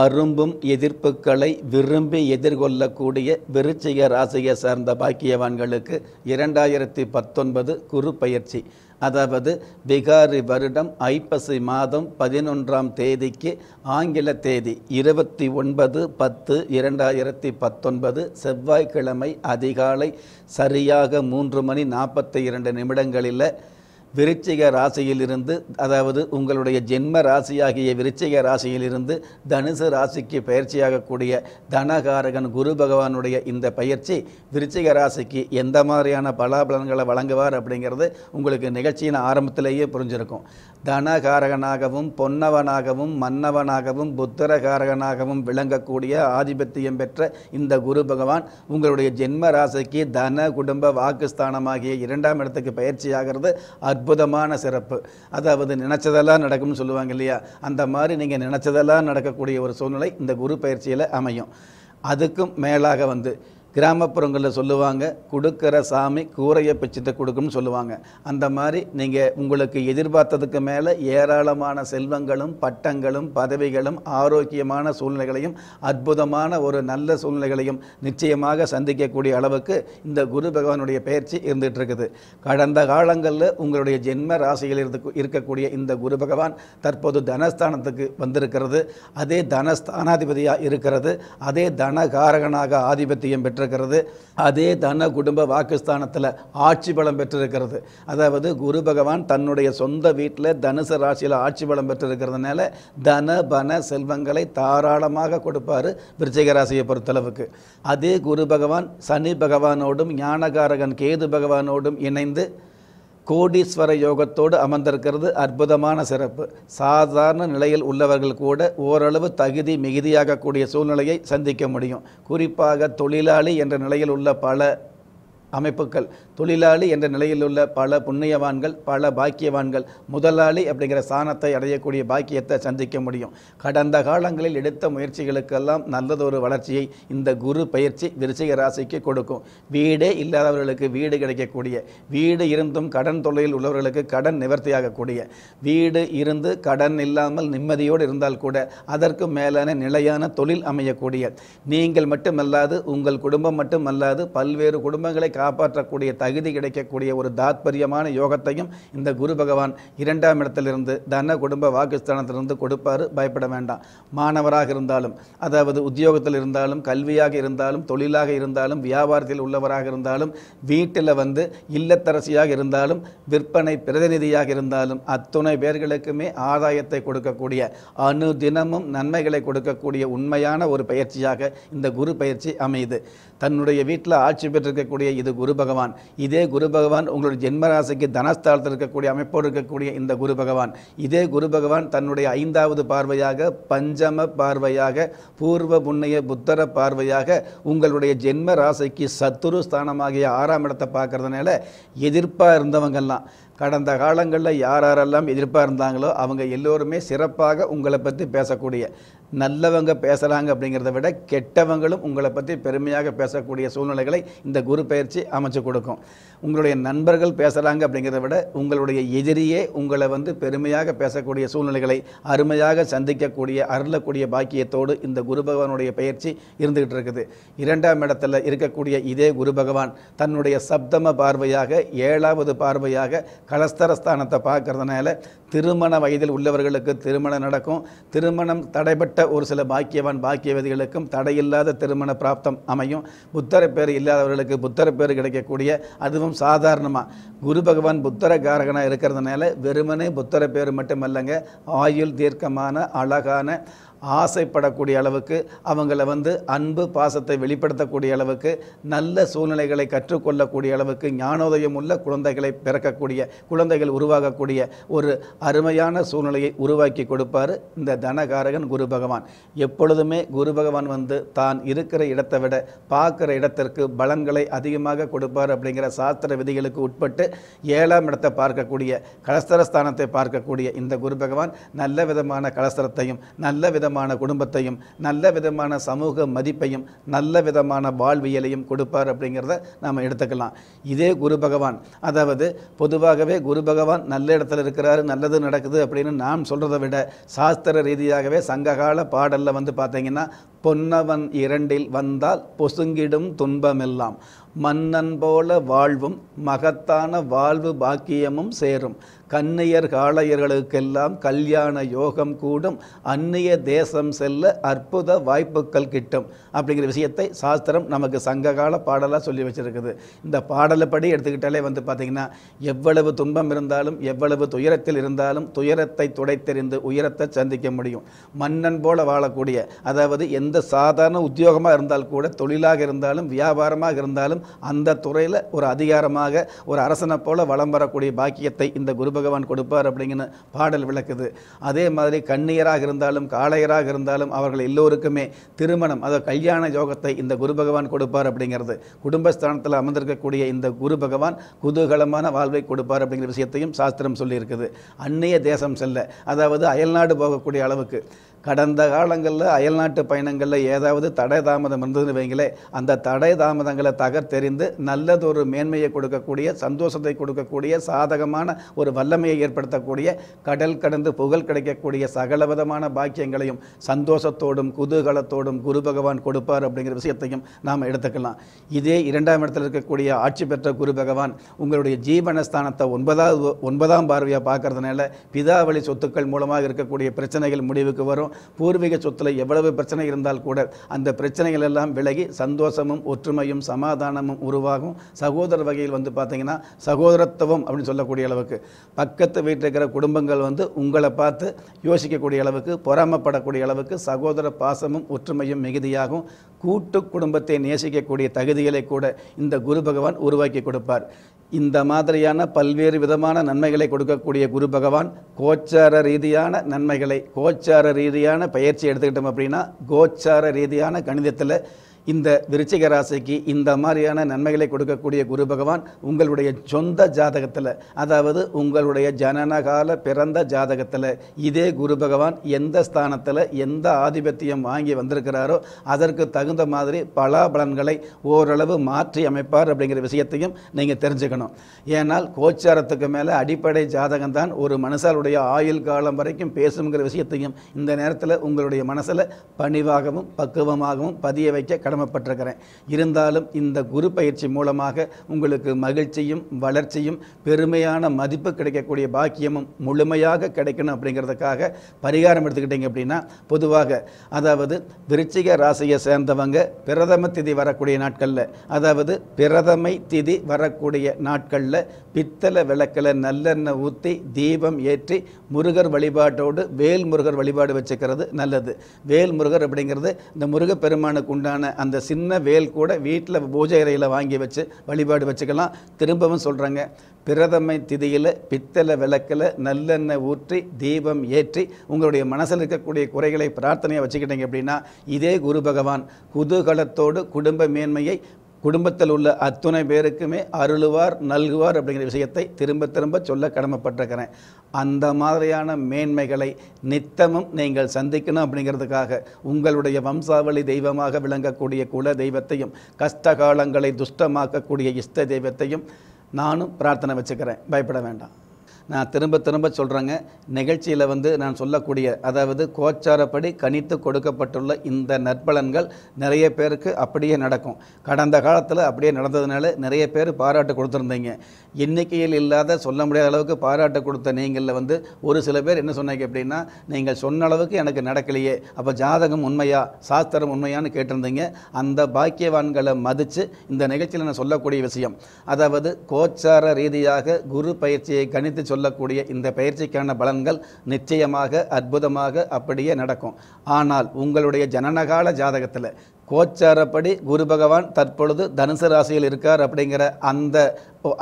அரும்பும் எதிர்ப்புகளை விரும்பி எதிர்கொள்ளக்கூடிய விருச்சிக ராசியை சார்ந்த பாக்கியவான்களுக்கு இரண்டாயிரத்தி பத்தொன்பது குரு பயிற்சி அதாவது விகாரி வருடம் ஐப்பசி மாதம் பதினொன்றாம் தேதிக்கு ஆங்கில தேதி இருபத்தி ஒன்பது பத்து இரண்டாயிரத்தி பத்தொன்பது செவ்வாய்க்கிழமை அதிகாலை சரியாக மூன்று மணி நாற்பத்தி இரண்டு நிமிடங்களில் விருச்சிக ராசியிலிருந்து அதாவது உங்களுடைய ஜென்ம ராசியாகிய விருச்சிக ராசியிலிருந்து தனுசு ராசிக்கு பயிற்சியாகக்கூடிய தனகாரகன் குரு பகவானுடைய இந்த பயிற்சி விருச்சிக ராசிக்கு எந்த மாதிரியான பலாபலன்களை வழங்குவார் அப்படிங்கிறது உங்களுக்கு நிகழ்ச்சியின் ஆரம்பத்திலேயே புரிஞ்சிருக்கும் தனகாரகனாகவும் பொன்னவனாகவும் மன்னவனாகவும் புத்திரகாரகனாகவும் விளங்கக்கூடிய ஆதிபத்தியம் பெற்ற இந்த குரு பகவான் உங்களுடைய ஜென்ம ராசிக்கு தன குடும்ப வாக்குஸ்தானமாகிய இரண்டாம் இடத்துக்கு பயிற்சியாகிறது அற்ப அற்புதமான சிறப்பு அதாவது நினைச்சதெல்லாம் நடக்கும்னு சொல்லுவாங்க இல்லையா அந்த மாதிரி நீங்கள் நினைச்சதெல்லாம் நடக்கக்கூடிய ஒரு சூழ்நிலை இந்த குரு பயிற்சியில் அமையும் அதுக்கும் மேலாக வந்து கிராமப்புறங்களில் சொல்லுவாங்க கொடுக்கிற சாமி கூரையை பிச்சத்தை கொடுக்கும்னு சொல்லுவாங்க அந்த மாதிரி நீங்கள் உங்களுக்கு எதிர்பார்த்ததுக்கு மேலே ஏராளமான செல்வங்களும் பட்டங்களும் பதவிகளும் ஆரோக்கியமான சூழ்நிலைகளையும் அற்புதமான ஒரு நல்ல சூழ்நிலைகளையும் நிச்சயமாக சந்திக்கக்கூடிய அளவுக்கு இந்த குரு பகவானுடைய பயிற்சி இருந்துகிட்ருக்குது கடந்த காலங்களில் உங்களுடைய ஜென்ம ராசியில் இருந்து இருக்கக்கூடிய இந்த குரு பகவான் தற்போது தனஸ்தானத்துக்கு வந்திருக்கிறது அதே தனஸ்தானாதிபதியாக இருக்கிறது அதே தனகாரகனாக ஆதிபத்தியம் பெற்று பெற்றிருக்கிறது அதே தன குடும்ப வாக்குஸ்தானத்தில் ஆட்சி பலம் பெற்றிருக்கிறது அதாவது குரு பகவான் தன்னுடைய சொந்த வீட்டில் தனுசு ராசியில் ஆட்சி பலம் பெற்றிருக்கிறதுனால தன பன செல்வங்களை தாராளமாக கொடுப்பார் விருச்சிக ராசியை பொறுத்தளவுக்கு அதே குரு பகவான் சனி பகவானோடும் ஞானகாரகன் கேது பகவானோடும் இணைந்து கோடீஸ்வர யோகத்தோடு அமர்ந்திருக்கிறது அற்புதமான சிறப்பு சாதாரண நிலையில் உள்ளவர்கள் கூட ஓரளவு தகுதி மிகுதியாகக்கூடிய சூழ்நிலையை சந்திக்க முடியும் குறிப்பாக தொழிலாளி என்ற நிலையில் உள்ள பல அமைப்புகள் தொழிலாளி என்ற நிலையில் உள்ள பல புண்ணியவான்கள் பல பாக்கியவான்கள் முதலாளி அப்படிங்கிற சாணத்தை அடையக்கூடிய பாக்கியத்தை சந்திக்க முடியும் கடந்த காலங்களில் எடுத்த முயற்சிகளுக்கெல்லாம் நல்லதொரு வளர்ச்சியை இந்த குரு பயிற்சி விருச்சிக ராசிக்கு கொடுக்கும் வீடே இல்லாதவர்களுக்கு வீடு கிடைக்கக்கூடிய வீடு இருந்தும் கடன் தொழிலில் உள்ளவர்களுக்கு கடன் நிவர்த்தியாகக்கூடிய வீடு இருந்து கடன் இல்லாமல் நிம்மதியோடு இருந்தால் கூட அதற்கு மேலான நிலையான தொழில் அமையக்கூடிய நீங்கள் மட்டுமல்லாது உங்கள் குடும்பம் மட்டுமல்லாது பல்வேறு குடும்பங்களை காப்பாற்றக்கூடிய தகுதி கிடைக்கக்கூடிய ஒரு தாத்பரியமான யோகத்தையும் இந்த குரு பகவான் இரண்டாம் இடத்திலிருந்து தன குடும்ப வாக்குஸ்தானத்திலிருந்து கொடுப்பார் பயப்பட வேண்டாம் மாணவராக இருந்தாலும் அதாவது உத்தியோகத்தில் இருந்தாலும் கல்வியாக இருந்தாலும் தொழிலாக இருந்தாலும் வியாபாரத்தில் உள்ளவராக இருந்தாலும் வீட்டில் வந்து இல்லத்தரசியாக இருந்தாலும் விற்பனை பிரதிநிதியாக இருந்தாலும் அத்துணை பேர்களுக்குமே ஆதாயத்தை கொடுக்கக்கூடிய அணு தினமும் நன்மைகளை கொடுக்கக்கூடிய உண்மையான ஒரு பயிற்சியாக இந்த குரு பயிற்சி அமையுது தன்னுடைய வீட்டில் ஆட்சி பெற்றிருக்கக்கூடிய இது குரு பகவான் இதே குரு பகவான் உங்களுடைய ஜென்மராசிக்கு தனஸ்தானத்தில் இருக்கக்கூடிய அமைப்போடு இருக்கக்கூடிய இந்த குரு பகவான் இதே குரு பகவான் தன்னுடைய ஐந்தாவது பார்வையாக பஞ்சம பார்வையாக பூர்வ புண்ணிய புத்தர பார்வையாக உங்களுடைய ஜென்ம ராசிக்கு சத்துரு ஸ்தானமாகிய ஆறாம் இடத்தை பார்க்கறதுனால எதிர்ப்பாக இருந்தவங்கெல்லாம் கடந்த காலங்களில் யார் யாரெல்லாம் எதிர்ப்பாக இருந்தாங்களோ அவங்க எல்லோருமே சிறப்பாக உங்களை பற்றி பேசக்கூடிய நல்லவங்க பேசுகிறாங்க அப்படிங்கிறத விட கெட்டவங்களும் உங்களை பற்றி பெருமையாக பேசக்கூடிய சூழ்நிலைகளை இந்த குரு பயிற்சி அமைச்சு கொடுக்கும் உங்களுடைய நண்பர்கள் பேசுகிறாங்க அப்படிங்கிறத விட உங்களுடைய எதிரியே உங்களை வந்து பெருமையாக பேசக்கூடிய சூழ்நிலைகளை அருமையாக சந்திக்கக்கூடிய அருளக்கூடிய பாக்கியத்தோடு இந்த குரு பகவானுடைய பயிற்சி இருந்துகிட்டு இருக்குது இரண்டாம் இடத்துல இருக்கக்கூடிய இதே குரு பகவான் தன்னுடைய சப்தம பார்வையாக ஏழாவது பார்வையாக கலஸ்தரஸ்தானத்தை பார்க்கறதுனால திருமண வயதில் உள்ளவர்களுக்கு திருமணம் நடக்கும் திருமணம் தடைபட்ட ஒரு சில பாக்கியவான் பாக்கியவதிகளுக்கும் தடையில்லாத திருமண பிராப்தம் அமையும் புத்தர பேர் இல்லாதவர்களுக்கு புத்தர பேர் கிடைக்கக்கூடிய அதுவும் சாதாரணமாக குரு பகவான் புத்தர காரகனாக இருக்கிறதுனால வெறுமனே புத்தர பேர் மட்டுமல்லங்க ஆயுள் தீர்க்கமான அழகான ஆசைப்படக்கூடிய அளவுக்கு அவங்கள வந்து அன்பு பாசத்தை வெளிப்படுத்தக்கூடிய அளவுக்கு நல்ல சூழ்நிலைகளை கற்றுக்கொள்ளக்கூடிய அளவுக்கு ஞானோதயம் உள்ள குழந்தைகளை பிறக்கக்கூடிய குழந்தைகள் உருவாகக்கூடிய ஒரு அருமையான சூழ்நிலையை உருவாக்கி கொடுப்பார் இந்த தனகாரகன் குரு பகவான் எப்பொழுதுமே குரு பகவான் வந்து தான் இருக்கிற இடத்தை விட பார்க்குற இடத்திற்கு பலன்களை அதிகமாக கொடுப்பார் அப்படிங்கிற சாஸ்திர விதிகளுக்கு உட்பட்டு ஏழாம் இடத்தை பார்க்கக்கூடிய கலஸ்தரஸ்தானத்தை பார்க்கக்கூடிய இந்த குரு பகவான் நல்ல விதமான கலஸ்தரத்தையும் நல்ல விதமான விதமான குடும்பத்தையும் நல்ல விதமான சமூக மதிப்பையும் நல்ல விதமான வாழ்வியலையும் கொடுப்பார் அப்படிங்கிறத நாம் எடுத்துக்கலாம் இதே குரு பகவான் அதாவது பொதுவாகவே குரு பகவான் நல்ல இடத்துல இருக்கிறாரு நல்லது நடக்குது அப்படின்னு நாம் சொல்கிறத விட சாஸ்திர ரீதியாகவே சங்ககால பாடலில் வந்து பார்த்தீங்கன்னா பொன்னவன் இரண்டில் வந்தால் பொசுங்கிடும் துன்பமெல்லாம் மன்னன் போல வாழ்வும் மகத்தான வாழ்வு பாக்கியமும் சேரும் கன்னியர் காளையர்களுக்கெல்லாம் கல்யாண யோகம் கூடும் அந்நிய தேசம் செல்ல அற்புத வாய்ப்புகள் கிட்டும் அப்படிங்கிற விஷயத்தை சாஸ்திரம் நமக்கு சங்ககால பாடலாக சொல்லி வச்சுருக்குது இந்த பாடலைப்படி எடுத்துக்கிட்டாலே வந்து பார்த்திங்கன்னா எவ்வளவு துன்பம் இருந்தாலும் எவ்வளவு துயரத்தில் இருந்தாலும் துயரத்தை துடைத்தெறிந்து உயரத்தை சந்திக்க முடியும் மன்னன் போல வாழக்கூடிய அதாவது எந்த எந்த சாதாரண உத்தியோகமாக இருந்தால் கூட தொழிலாக இருந்தாலும் வியாபாரமாக இருந்தாலும் அந்த துறையில் ஒரு அதிகாரமாக ஒரு அரசனை போல வளம் வரக்கூடிய பாக்கியத்தை இந்த குரு பகவான் கொடுப்பார் அப்படிங்கிற பாடல் விளக்குது அதே மாதிரி கண்ணியராக இருந்தாலும் காளையராக இருந்தாலும் அவர்கள் எல்லோருக்குமே திருமணம் அதாவது கல்யாண யோகத்தை இந்த குரு பகவான் கொடுப்பார் அப்படிங்கிறது குடும்பஸ்தானத்தில் அமர்ந்திருக்கக்கூடிய இந்த குரு பகவான் குதூகலமான வாழ்வை கொடுப்பார் அப்படிங்கிற விஷயத்தையும் சாஸ்திரம் சொல்லியிருக்குது அந்நிய தேசம் செல்ல அதாவது அயல்நாடு போகக்கூடிய அளவுக்கு கடந்த காலங்களில் அயல்நாட்டு பயணங்களில் ஏதாவது தடை தாமதம் இருந்ததுன்னு வைங்களே அந்த தடை தாமதங்களை தகர்த்தெறிந்து நல்லதொரு மேன்மையை கொடுக்கக்கூடிய சந்தோஷத்தை கொடுக்கக்கூடிய சாதகமான ஒரு வல்லமையை ஏற்படுத்தக்கூடிய கடல் கடந்து புகழ் கிடைக்கக்கூடிய சகலவிதமான பாக்கியங்களையும் சந்தோஷத்தோடும் குதூகலத்தோடும் குரு பகவான் கொடுப்பார் அப்படிங்கிற விஷயத்தையும் நாம் எடுத்துக்கலாம் இதே இரண்டாம் இடத்தில் இருக்கக்கூடிய ஆட்சி பெற்ற குரு பகவான் உங்களுடைய ஜீவனஸ்தானத்தை ஒன்பதாவது ஒன்பதாம் பார்வையாக பார்க்கறதுனால பிதாவளி சொத்துக்கள் மூலமாக இருக்கக்கூடிய பிரச்சனைகள் முடிவுக்கு வரும் பூர்வீக சொத்தில் எவ்வளவு பிரச்சனை இருந்தால் கூட அந்த பிரச்சனைகள் எல்லாம் விலகி சந்தோஷமும் ஒற்றுமையும் சமாதானமும் உருவாகும் சகோதர வகையில் வந்து பார்த்தீங்கன்னா சகோதரத்துவம் அப்படின்னு சொல்லக்கூடிய அளவுக்கு பக்கத்து வீட்டில் இருக்கிற குடும்பங்கள் வந்து உங்களை பார்த்து யோசிக்கக்கூடிய அளவுக்கு பொறாமப்படக்கூடிய அளவுக்கு சகோதர பாசமும் ஒற்றுமையும் மிகுதியாகும் கூட்டு குடும்பத்தை நேசிக்கக்கூடிய தகுதிகளை கூட இந்த குரு பகவான் உருவாக்கி கொடுப்பார் இந்த மாதிரியான பல்வேறு விதமான நன்மைகளை கொடுக்கக்கூடிய குரு பகவான் கோச்சார ரீதியான நன்மைகளை கோச்சார ரீதியான பயிற்சி எடுத்துக்கிட்டோம் அப்படின்னா கோச்சார ரீதியான கணிதத்தில் இந்த விருச்சிக ராசிக்கு இந்த மாதிரியான நன்மைகளை கொடுக்கக்கூடிய குரு பகவான் உங்களுடைய சொந்த ஜாதகத்தில் அதாவது உங்களுடைய ஜனனகால பிறந்த ஜாதகத்தில் இதே குரு பகவான் எந்த ஸ்தானத்தில் எந்த ஆதிபத்தியம் வாங்கி வந்திருக்கிறாரோ அதற்கு தகுந்த மாதிரி பலாபலன்களை ஓரளவு மாற்றி அமைப்பார் அப்படிங்கிற விஷயத்தையும் நீங்கள் தெரிஞ்சுக்கணும் ஏனால் கோச்சாரத்துக்கு மேலே அடிப்படை ஜாதகம் தான் ஒரு மனுஷாலுடைய ஆயுள் காலம் வரைக்கும் பேசுங்கிற விஷயத்தையும் இந்த நேரத்தில் உங்களுடைய மனசில் பணிவாகவும் பக்குவமாகவும் பதிய வைக்க கடமைப்பட்டிருக்கிறேன் இருந்தாலும் இந்த குரு பயிற்சி மூலமாக உங்களுக்கு மகிழ்ச்சியும் வளர்ச்சியும் பெருமையான மதிப்பு கிடைக்கக்கூடிய பாக்கியமும் முழுமையாக கிடைக்கணும் அப்படிங்கிறதுக்காக பரிகாரம் எடுத்துக்கிட்டீங்க அப்படின்னா பொதுவாக அதாவது விருச்சிக ராசியை சேர்ந்தவங்க பிரதம திதி வரக்கூடிய நாட்களில் அதாவது பிரதமை திதி வரக்கூடிய நாட்களில் பித்தளை விளக்கில் நல்லெண்ணெய் ஊற்றி தீபம் ஏற்றி முருகர் வழிபாட்டோடு வேல் முருகர் வழிபாடு வச்சுக்கிறது நல்லது வேல் முருகர் அப்படிங்கிறது இந்த முருகப்பெருமானுக்கு உண்டான அந்த சின்ன வேல் கூட வீட்டில் பூஜை இறையில் வாங்கி வச்சு வழிபாடு வச்சுக்கலாம் திரும்பவும் சொல்கிறாங்க பிரதமை திதியில் பித்தளை விளக்கில் நல்லெண்ணெய் ஊற்றி தீபம் ஏற்றி உங்களுடைய மனசில் இருக்கக்கூடிய குறைகளை பிரார்த்தனையாக வச்சுக்கிட்டீங்க அப்படின்னா இதே குரு பகவான் குதூகலத்தோடு குடும்ப மேன்மையை குடும்பத்தில் உள்ள அத்துணை பேருக்குமே அருளுவார் நல்குவார் அப்படிங்கிற விஷயத்தை திரும்ப திரும்ப சொல்ல கடமைப்பட்டிருக்கிறேன் அந்த மாதிரியான மேன்மைகளை நித்தமும் நீங்கள் சந்திக்கணும் அப்படிங்கிறதுக்காக உங்களுடைய வம்சாவளி தெய்வமாக விளங்கக்கூடிய குல தெய்வத்தையும் கஷ்ட காலங்களை துஷ்டமாக்கக்கூடிய இஷ்ட தெய்வத்தையும் நானும் பிரார்த்தனை வச்சுக்கிறேன் பயப்பட வேண்டாம் நான் திரும்ப திரும்ப சொல்கிறேங்க நிகழ்ச்சியில் வந்து நான் சொல்லக்கூடிய அதாவது கோச்சாரப்படி கணித்து கொடுக்கப்பட்டுள்ள இந்த நற்பலன்கள் நிறைய பேருக்கு அப்படியே நடக்கும் கடந்த காலத்தில் அப்படியே நடந்ததுனால நிறைய பேர் பாராட்டு கொடுத்துருந்தீங்க எண்ணிக்கையில் இல்லாத சொல்ல முடியாத அளவுக்கு பாராட்டு கொடுத்த நீங்களில் வந்து ஒரு சில பேர் என்ன சொன்னீங்க அப்படின்னா நீங்கள் சொன்ன அளவுக்கு எனக்கு நடக்கலையே அப்போ ஜாதகம் உண்மையா சாஸ்திரம் உண்மையான்னு கேட்டிருந்தீங்க அந்த பாக்கியவான்களை மதித்து இந்த நிகழ்ச்சியில் நான் சொல்லக்கூடிய விஷயம் அதாவது கோச்சார ரீதியாக குரு பயிற்சியை கணித்து சொல்ல சொல்லக்கூடிய இந்த பயிற்சிக்கான பலன்கள் நிச்சயமாக அற்புதமாக அப்படியே நடக்கும் ஆனால் உங்களுடைய ஜனனகால ஜாதகத்தில் கோச்சாரப்படி குரு பகவான் தற்பொழுது தனுசு ராசியில் இருக்கார் அப்படிங்கிற அந்த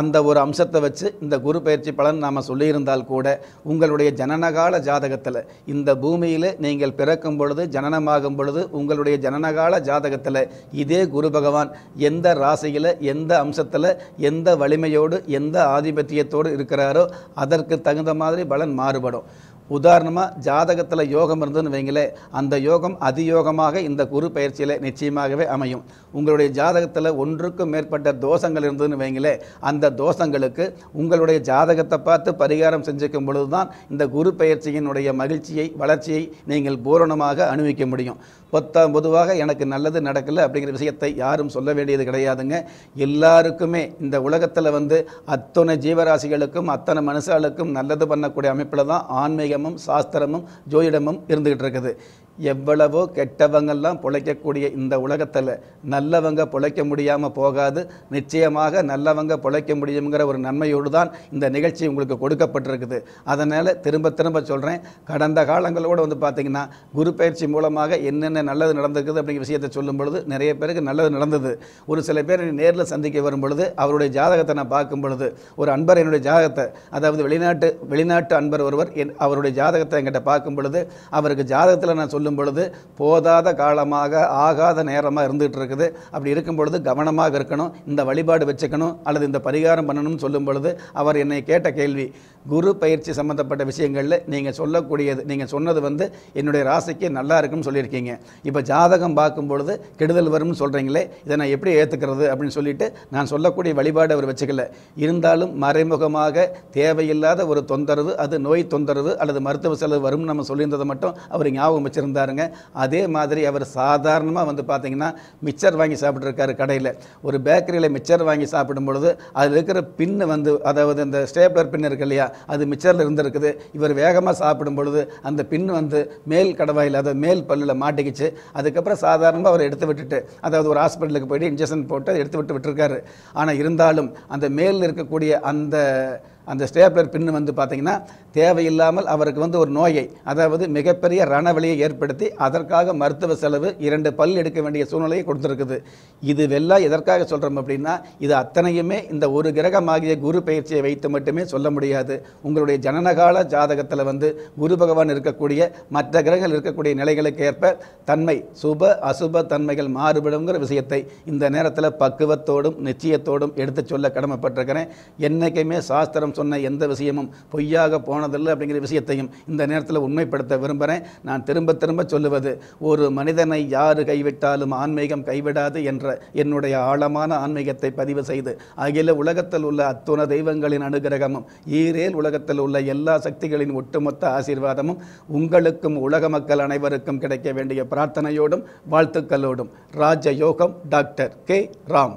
அந்த ஒரு அம்சத்தை வச்சு இந்த குரு பயிற்சி பலன் நாம் சொல்லியிருந்தால் கூட உங்களுடைய ஜனனகால ஜாதகத்தில் இந்த பூமியில் நீங்கள் பிறக்கும் பொழுது ஜனனமாகும் பொழுது உங்களுடைய ஜனனகால ஜாதகத்தில் இதே குரு பகவான் எந்த ராசியில் எந்த அம்சத்தில் எந்த வலிமையோடு எந்த ஆதிபத்தியத்தோடு இருக்கிறாரோ அதற்கு தகுந்த மாதிரி பலன் மாறுபடும் உதாரணமாக ஜாதகத்தில் யோகம் இருந்ததுன்னு வைங்களே அந்த யோகம் அதியோகமாக இந்த குரு பயிற்சியில் நிச்சயமாகவே அமையும் உங்களுடைய ஜாதகத்தில் ஒன்றுக்கும் மேற்பட்ட தோஷங்கள் இருந்ததுன்னு வைங்களே அந்த தோஷங்களுக்கு உங்களுடைய ஜாதகத்தை பார்த்து பரிகாரம் செஞ்சுக்கும் பொழுது தான் இந்த குரு பயிற்சியினுடைய மகிழ்ச்சியை வளர்ச்சியை நீங்கள் பூரணமாக அனுபவிக்க முடியும் பொத்தாம் பொதுவாக எனக்கு நல்லது நடக்கலை அப்படிங்கிற விஷயத்தை யாரும் சொல்ல வேண்டியது கிடையாதுங்க எல்லாருக்குமே இந்த உலகத்தில் வந்து அத்தனை ஜீவராசிகளுக்கும் அத்தனை மனுஷாளுக்கும் நல்லது பண்ணக்கூடிய அமைப்பில் தான் ஆன்மீக சமயமும் சாஸ்திரமும் ஜோதிடமும் இருந்துகிட்டு இருக்குது எவ்வளவோ கெட்டவங்கள்லாம் பிழைக்கக்கூடிய இந்த உலகத்தில் நல்லவங்க பிழைக்க முடியாமல் போகாது நிச்சயமாக நல்லவங்க பிழைக்க முடியுங்கிற ஒரு நன்மையோடு தான் இந்த நிகழ்ச்சி உங்களுக்கு கொடுக்கப்பட்டிருக்குது அதனால் திரும்ப திரும்ப சொல்கிறேன் கடந்த காலங்களோடு வந்து பார்த்திங்கன்னா குரு பயிற்சி மூலமாக என்னென்ன நல்லது நடந்திருக்குது அப்படிங்கிற விஷயத்தை சொல்லும் பொழுது நிறைய பேருக்கு நல்லது நடந்தது ஒரு சில பேர் நேரில் சந்திக்க வரும் பொழுது அவருடைய ஜாதகத்தை நான் பார்க்கும் பொழுது ஒரு அன்பர் என்னுடைய ஜாதகத்தை அதாவது வெளிநாட்டு வெளிநாட்டு அன்பர் ஒருவர் என் அவருடைய ஜாதகத்தை என்கிட்ட பார்க்கும் பொழுது அவருக்கு ஜாதகத்தில் நான் சொல்ல சொல்லும் பொழுது போதாத காலமாக ஆகாத நேரமாக இருந்துகிட்டு இருக்குது அப்படி இருக்கும் பொழுது கவனமாக இருக்கணும் இந்த வழிபாடு வச்சுக்கணும் அல்லது இந்த பரிகாரம் பண்ணணும்னு சொல்லும் பொழுது அவர் என்னை கேட்ட கேள்வி குரு பயிற்சி சம்மந்தப்பட்ட விஷயங்களில் நீங்கள் சொல்லக்கூடியது நீங்கள் சொன்னது வந்து என்னுடைய ராசிக்கு நல்லா இருக்குன்னு சொல்லியிருக்கீங்க இப்போ ஜாதகம் பார்க்கும் பொழுது கெடுதல் வரும்னு சொல்கிறீங்களே இதை நான் எப்படி ஏற்றுக்கிறது அப்படின்னு சொல்லிட்டு நான் சொல்லக்கூடிய வழிபாடு அவர் வச்சுக்கல இருந்தாலும் மறைமுகமாக தேவையில்லாத ஒரு தொந்தரவு அது நோய் தொந்தரவு அல்லது மருத்துவ செலவு வரும்னு நம்ம சொல்லியிருந்ததை மட்டும் அவர் ஞாபகம் வச்சிருந்தார் இருந்தாருங்க அதே மாதிரி அவர் சாதாரணமாக வந்து பார்த்தீங்கன்னா மிச்சர் வாங்கி சாப்பிட்ருக்காரு கடையில் ஒரு பேக்கரியில் மிச்சர் வாங்கி சாப்பிடும் பொழுது அதில் இருக்கிற பின்னு வந்து அதாவது இந்த ஸ்டேப்லர் பின் இருக்கு இல்லையா அது மிச்சரில் இருந்திருக்குது இவர் வேகமாக சாப்பிடும் பொழுது அந்த பின் வந்து மேல் கடவாயில் அதாவது மேல் பல்லில் மாட்டிக்கிச்சு அதுக்கப்புறம் சாதாரணமாக அவர் எடுத்து விட்டுட்டு அதாவது ஒரு ஹாஸ்பிட்டலுக்கு போயிட்டு இன்ஜெக்ஷன் போட்டு எடுத்து விட்டு விட்டுருக்காரு ஆனால் இருந்தாலும் அந்த மேலில் இருக்கக்கூடிய அந்த அந்த ஸ்டேப்லர் பின்னு வந்து பார்த்திங்கன்னா தேவையில்லாமல் அவருக்கு வந்து ஒரு நோயை அதாவது மிகப்பெரிய ரணவழியை ஏற்படுத்தி அதற்காக மருத்துவ செலவு இரண்டு பல் எடுக்க வேண்டிய சூழ்நிலையை கொடுத்துருக்குது இது வெள்ளா எதற்காக சொல்கிறோம் அப்படின்னா இது அத்தனையுமே இந்த ஒரு கிரகமாகிய குரு பயிற்சியை வைத்து மட்டுமே சொல்ல முடியாது உங்களுடைய ஜனனகால ஜாதகத்தில் வந்து குரு பகவான் இருக்கக்கூடிய மற்ற கிரகங்கள் இருக்கக்கூடிய நிலைகளுக்கு ஏற்ப தன்மை சுப அசுப தன்மைகள் மாறுபடுங்கிற விஷயத்தை இந்த நேரத்தில் பக்குவத்தோடும் நிச்சயத்தோடும் எடுத்து சொல்ல கடமைப்பட்டிருக்கிறேன் என்றைக்குமே சாஸ்திரம் சொன்ன எந்த விஷயமும் பொய்யாக போனதில்லை அப்படிங்கிற விஷயத்தையும் இந்த நேரத்தில் உண்மைப்படுத்த விரும்புகிறேன் நான் திரும்ப திரும்ப சொல்லுவது ஒரு மனிதனை யார் கைவிட்டாலும் ஆன்மீகம் கைவிடாது என்ற என்னுடைய ஆழமான ஆன்மீகத்தை பதிவு செய்து அகில உலகத்தில் உள்ள அத்துண தெய்வங்களின் அனுகிரகமும் ஈரேல் உலகத்தில் உள்ள எல்லா சக்திகளின் ஒட்டுமொத்த ஆசீர்வாதமும் உங்களுக்கும் உலக மக்கள் அனைவருக்கும் கிடைக்க வேண்டிய பிரார்த்தனையோடும் வாழ்த்துக்களோடும் ராஜயோகம் டாக்டர் கே ராம்